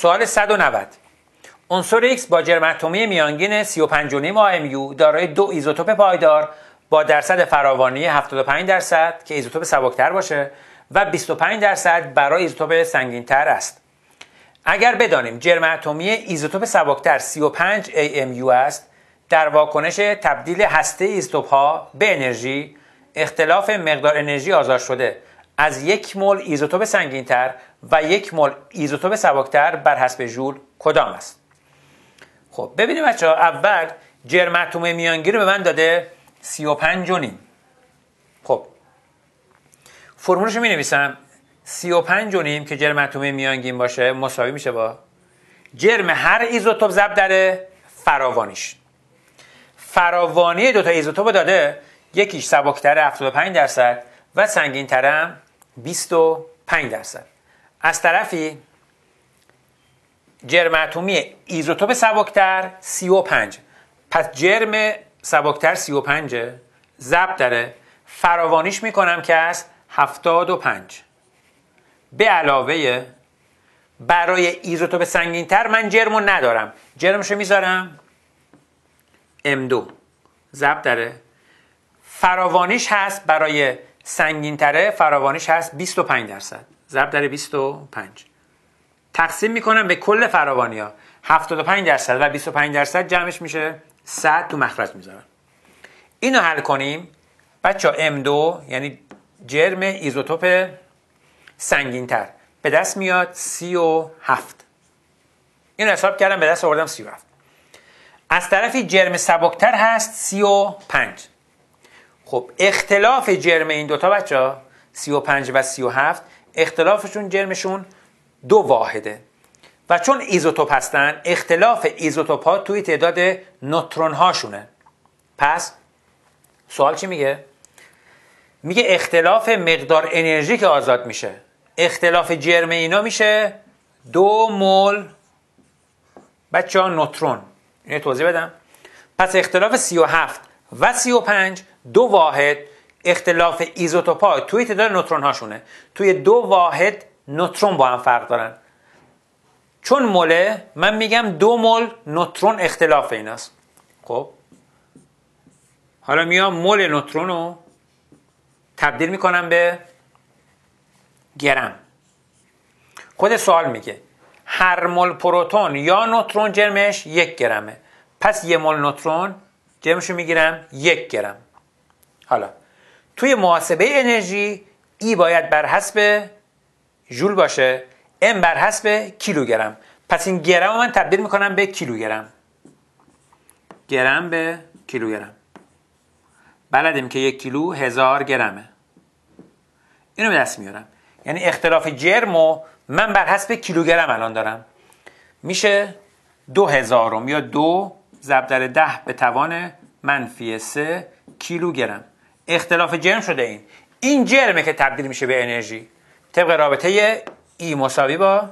سوال 190 عنصر X با جرم اتمی میانگین 35.5 AMU دارای دو ایزوتوپ پایدار با درصد فراوانی 75 درصد که ایزوتوپ سبکتر باشه و 25 درصد برای ایزوتوپ سنگینتر است. اگر بدانیم جرم اتمی ایزوتوپ سبکتر 35 AMU است در واکنش تبدیل هسته ایزوتوپ ها به انرژی اختلاف مقدار انرژی آزاد شده از یک مول ایزوتوپ تر و یک مول ایزوتوپ سبکتر بر حسب ژول کدام است خب ببینیم بچه ها اول جرم اتم میانگیر به من داده 35 و نیم خب فرمولش می نویسم 35 و نیم که جرم اتم میانگین باشه مساوی میشه با جرم هر ایزوتوپ ضرب داره فراوانیش فراوانی دوتا ایزوتوپ داده یکیش سبکتر 75 درصد و سنگین ترم 25 درصد از طرفی جرم اتمی ایزوتوپ سبکتر 35 پس جرم سبکتر 35 ضبط داره فراوانیش میکنم که از 75 به علاوه برای ایزوتوپ سنگینتر من جرمو ندارم جرمشو میذارم M2 ضبط داره فراوانیش هست برای سنگینتره فراوانیش هست 25 درصد ضرب در 25 تقسیم میکنم به کل فراوانی ها 75 درصد و 25 درصد جمعش میشه 100 تو مخرج میذارم اینو حل کنیم بچه ها M2 یعنی جرم ایزوتوپ سنگینتر به دست میاد 37 اینو حساب کردم به دست آوردم 37 از طرفی جرم سبکتر هست 35 خب اختلاف جرم این دوتا بچه ها 35 و 37 اختلافشون جرمشون دو واحده و چون ایزوتوپ هستن اختلاف ایزوتوپ ها توی تعداد نوترون هاشونه پس سوال چی میگه؟ میگه اختلاف مقدار انرژی که آزاد میشه اختلاف جرم اینا میشه دو مول بچه ها نوترون اینو توضیح بدم پس اختلاف 37 و 35 دو واحد اختلاف ایزوتوپا توی تعداد نوترون هاشونه توی دو واحد نوترون با هم فرق دارن چون مله من میگم دو مول نوترون اختلاف ایناست خب حالا میام مول نوترون رو تبدیل میکنم به گرم خود سوال میگه هر مول پروتون یا نوترون جرمش یک گرمه پس یه مول نوترون جرمشو میگیرم یک گرم حالا توی محاسبه انرژی ای باید بر حسب جول باشه ام بر حسب کیلوگرم پس این گرم من تبدیل میکنم به کیلوگرم گرم به کیلوگرم بلدیم که یک کیلو هزار گرمه اینو به دست میارم یعنی اختلاف جرم و من بر حسب کیلوگرم الان دارم میشه دو هزارم یا دو زبدر ده به توان منفی سه کیلوگرم اختلاف جرم شده این این جرمه که تبدیل میشه به انرژی طبق رابطه ای مساوی با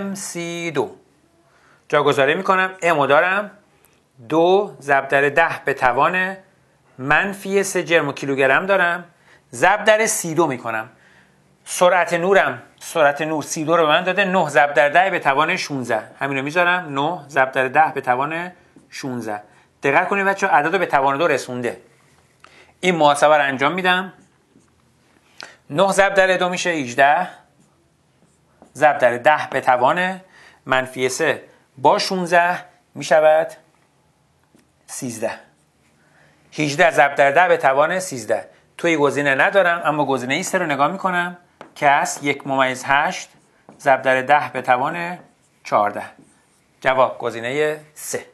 MC2 جاگذاری میکنم امو دارم دو ضرب در ده به توان منفی سه جرم و کیلوگرم دارم ضرب در سی دو میکنم سرعت نورم سرعت نور سی دو رو به من داده 9 ضرب در ده به توان 16 همین رو میذارم 9 ضرب در ده به توان 16 دقت کنید بچه عدد رو به توان دو رسونده این محاسبه رو انجام میدم 9 ضرب در 2 میشه 18 ضرب در 10 به توان منفی 3 با 16 میشود 13 18 ضرب در 10 به توان 13 توی گزینه ندارم اما گزینه 3 رو نگاه میکنم که از یک ممیز هشت ضرب در 10 به توان 14 جواب گزینه 3